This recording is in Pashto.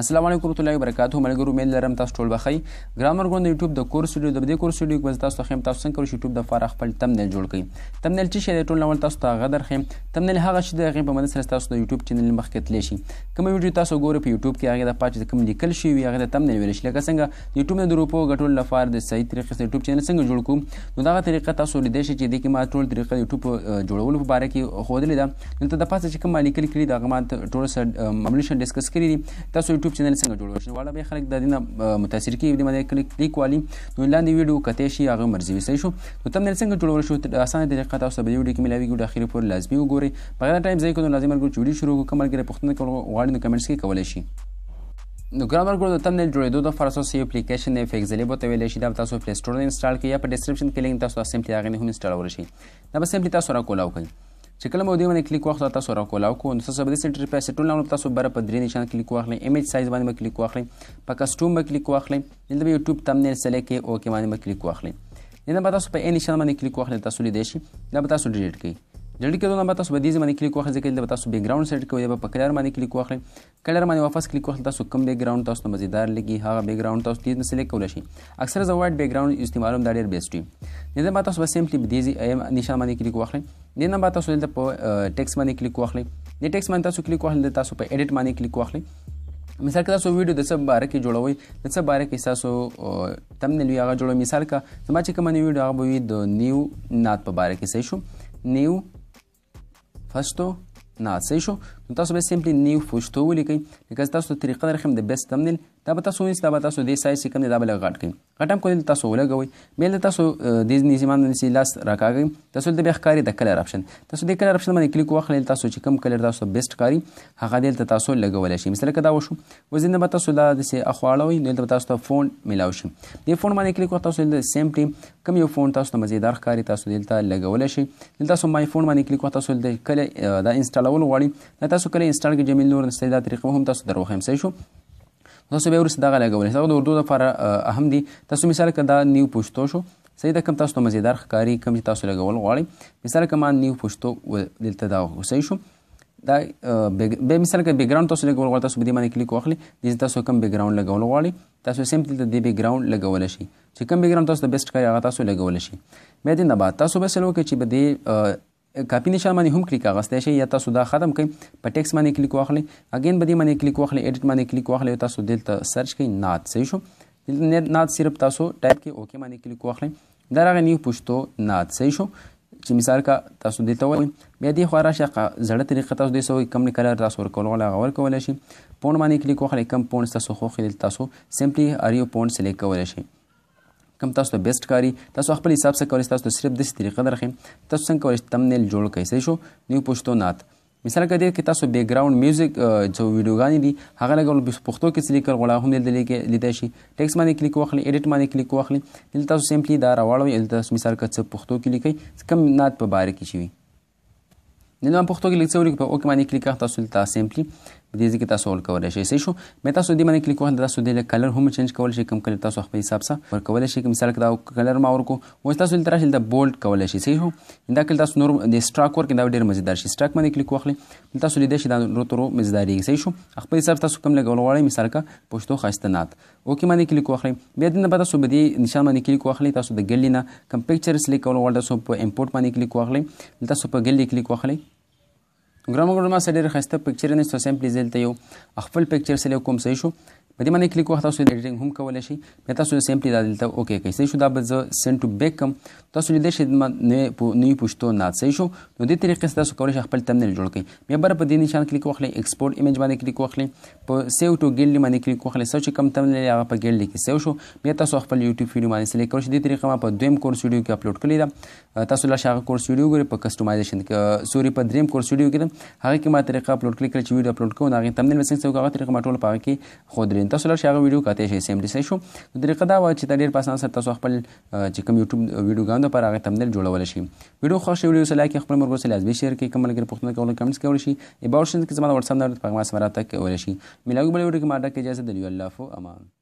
السلام علیکم ورحمۃ الله وبرکاتہ ملګرو مې لرم تاسو ټول بخی ګرامر ګوند یوټیوب د کورس ویډیو د دې کورس ویډیو کې تاسو خیم تاسو څنګه کولی یوټیوب د فار خپل تمنل جوړ کړئ تمنل چې شی ټول نو تاسو ته غدر خیم تمنل هغه شی د غیب باندې سره تاسو د یوټیوب چینل مخکې تللی شي کوم ویډیو تاسو ګورئ په یوټیوب کې هغه د پاتې کوم لیکل شي وي هغه د تمنل ویل شي لکه څنګه یوټیوب نه د روپو غټول لپاره د صحیح طریقې سره یوټیوب چینل څنګه جوړ کوم نو دا طریقه تاسو لیدئ شئ چې د کومه ټول طریقې یوټیوب جوړولو په اړه کې خوده لیدا نو ته د پاتې کوم لیکل کړی دا غمان ټول سره مملشن ډیسکس کړی تاسو یوټیوب چینل څنګه جوړ شي واړه به خلک د دینه متاثر کی د مده کلیک کلیک والی نو لاندې ویډیو کته شي هغه مرزي وسې شو نو تم نه څنګه جوړول شو د اسانه طریقه تاسو به ویډیو کې ملاوي ګډه اخیری پور لازمي وګوري په غیر ټایم ځای کو نو لازم ورګو جوړی شروع کوم ګره پښتنه کول غواړي نو کمنټس کې کولای شي نو ګرامر ګرو د تمنل جوړېدو د فرصت یو اپلیکیشن نه فیک زلی بوته ویل شي دا تاسو پلی سٹور نه انسټال کړئ یا په ډسکرپشن کې لینک تاسو سمپلی هغه نه هم انسټال ورشي دا به سمپلی تاسو را کولاو کړئ چې کله مو دې باندې کلیک واخلو تاسو راکولاو کو نو تاسو به د سنټر په سټول لاندې تاسو بره په درې نشان کلیک واخلئ ایمیج سایز باندې به کلیک واخلئ په کسټوم به کلیک واخلئ دلته به یوټیوب تمنیل سلیکټ کې اوکې باندې به کلیک واخلئ دنه به تاسو په ان نشان باندې کلیک واخلئ تاسو لیدئ شئ دا به تاسو ډیلیټ کړئ جنرال کې دوه تاسو باندې ځمنه کلیک واخلئ ځکه دا تاسو بیک ګراوند سیټ کوي په کلر باندې کلیک واخلئ کلر باندې واپس کلیک واخلئ تاسو کوم بیک ګراوند تاسو مزیدار لګي هغه بیک ګراوند تاسو تیز سلیکټ کولای شئ اکثر زه وایټ بیک ګراوند استعمالوم دا ډیر بیسټ وي نه تاسو بس سمپلی بدیزي ایم نشانه باندې کلیک واخلئ نه نه تاسو دلته په ټیکس باندې کلیک واخلئ د ټیکس باندې تاسو کلیک واخلئ تاسو په اډیټ باندې کلیک واخلئ مثال که تاسو ویډیو د څه باره کې جوړوي د څه باره کې تاسو تمنل وی هغه جوړوي مثال کا زما چې کوم نیو ویډیو هغه به وي د نیو نات په باره کې صحیح شو نیو فشتو ناسې شو نو تاسو به سیمپلی نیو فشتو ولیکئ لکه تاسو طریقه درخم د بیس تمنل دا به تاسو وینئ دا به تاسو دې سایز کم دی دا به لږ غټ کړئ غټ هم کول تاسو ولګوئ بیل تاسو دې نظام نسی لاس راکاږئ تاسو دې به ښکاری د کلر اپشن تاسو دې کلر اپشن باندې کلیک واخلئ تاسو چې کم کلر تاسو بیسټ کاری هغه دې تاسو لګول شي مثلا کدا وشو وزین به تاسو دا د سي اخواړوي نو تاسو ته فون ملاو شي دې فون باندې کلیک وکړئ تاسو دې سیم ټیم کم یو فون تاسو ته مزیدار ښکاری تاسو دې ته لګول شي دلته تاسو مای فون باندې کلیک وکړئ تاسو دې کله دا انسټالول غواړي تاسو کله انسټال کې جمیل نور نسته دا طریقه هم تاسو دروخم صحیح شو تاسو به ورسره دغه لګولې دا د اردو لپاره اهم دي تاسو مثال کدا نیو پښتو شو صحیح ده کوم تاسو مزیدار ښکاری کوم چې تاسو لګول غواړئ مثال کوم نیو پښتو دلته دا صحیح شو دا به مثال کې بیک ګراوند تاسو لګول غواړئ تاسو به دې باندې کلیک واخلئ د تاسو کوم بیک ګراوند لګول غواړئ تاسو سیمپل د بیک ګراوند لګول شي چې کوم بیک ګراوند تاسو د بیسټ کاری هغه تاسو لګول شي مې دې نه بعد تاسو به سلو کې چې به دې کاپی نشان باندې هم کلیک اغستی شي یا تاسو دا ختم کړئ په ټیکس باندې کلیک واخلئ اگین په دې باندې کلیک واخلئ اډیټ باندې کلیک واخلئ تاسو دلته سرچ کړئ نات صحیح شو دلته نات صرف تاسو ټایپ کې اوکې باندې کلیک واخلئ دا راغی نیو پښتو نات صحیح شو چې مثال کا تاسو دلته وایي بیا دې خو راشه زړه طریقه تاسو دې سوې کم کلر تاسو ورکول غواړئ غوړ کولای شي پون باندې کلیک وکړئ کم پون تاسو خو خل تاسو سمپلی اریو پون سلیکټ کولای شي کم تاسو ته بیسټ کاری تاسو خپل حساب سره کولی تاسو صرف داسې طریقه درخم تاسو څنګه کولی تمنیل جوړ کړئ صحیح شو نیو پښتو نات مثال کې دی کې تاسو بیک گراوند میوزیک جو ویډیوګانې دي هغه لګول په پښتو کې سلیکر غواړم هم دلته کې لیدای شي ټیکس باندې کلیک واخلي اډیټ باندې کلیک واخلي دلته تاسو سیمپلی دا راوړوي دلته تاسو مثال کې څه پښتو کې لیکي کم نات په باره کې شي نن په پښتو کې لیکڅو لیک په اوکه باندې کلیک کړئ تاسو دلته سیمپلی په دې کې تاسو ول کولای شئ صحیح شو مې تاسو دې باندې کلیک وکړل تاسو دې کلر هم چینج کول شئ کوم کلر تاسو خپل حساب سره ور کولای شئ مثال کدا کلر ما ورکو و تاسو دلته شل د بولډ کولای شئ صحیح شو دا کله تاسو نور د سټراک ورک دا ډیر مزیدار شي سټراک باندې کلیک وکړل تاسو لیدئ شئ دا نور تر مزیداری صحیح شو خپل حساب تاسو کوم لګول غواړئ مثال کا پښتو خاصتنات اوکې باندې کلیک وکړئ بیا دې نه تاسو به دې نشان باندې کلیک وکړئ تاسو د ګلی نه کوم پکچر سلیک کول غواړئ تاسو په امپورټ باندې کلیک وکړئ تاسو په ګلی کلیک وکړئ ګرام ګرام سره ډېر خسته پکچر نه سو سیمپل زلته یو خپل پکچر سره کوم صحیح شو په دې باندې کلیک وخت تاسو ایډیټینګ هم کولای شئ بیا تاسو سیمپلی دا دلته اوکې کوي صحیح شو دا به زه سند ټو بیک کوم تاسو دې شي نه نه پښتو نه صحیح شو نو دې طریقې سره تاسو کولای شئ خپل تمنل جوړ کړئ بیا بر په دې نشان کلیک واخلئ ایکسپورټ ایمیج باندې کلیک واخلئ په سیو ټو ګیلری باندې کلیک واخلئ سوچ کم تمنل هغه په ګیلری کې سیو شو بیا تاسو خپل یوټیوب ویډیو باندې سلیکټ کړئ دې طریقې ما په دویم کورس ویډیو کې اپلوډ کړی دا تاسو لا شاغه کورس ویډیو ګوري په کسٹمایزیشن کې سوري په دریم کورس ویډیو کې هغه کې ما طریقه اپلوډ کړی چې ویډیو اپلوډ کوو هغه تمنل وسنګ سو هغه طریقه ما ټول پاره کې خود یعنی تاسو لږ هغه ویډیو کاته شي سیم ډیسای شو نو طریقه دا و چې دا ډیر په اسانه سره تاسو خپل چې کوم یوټیوب ویډیوګانو پر هغه تمنل جوړول شي ویډیو خوښ ویډیو سره لایک خپل مرګو سره لازمي شیر کړئ کومل کې پوښتنه کول کمنټس کول شي ایباوشن کې زموږ واتس اپ نمبر په ما سره تک ول شي ملاوي بل ویډیو کې ما ډکه اجازه دی الله فو امان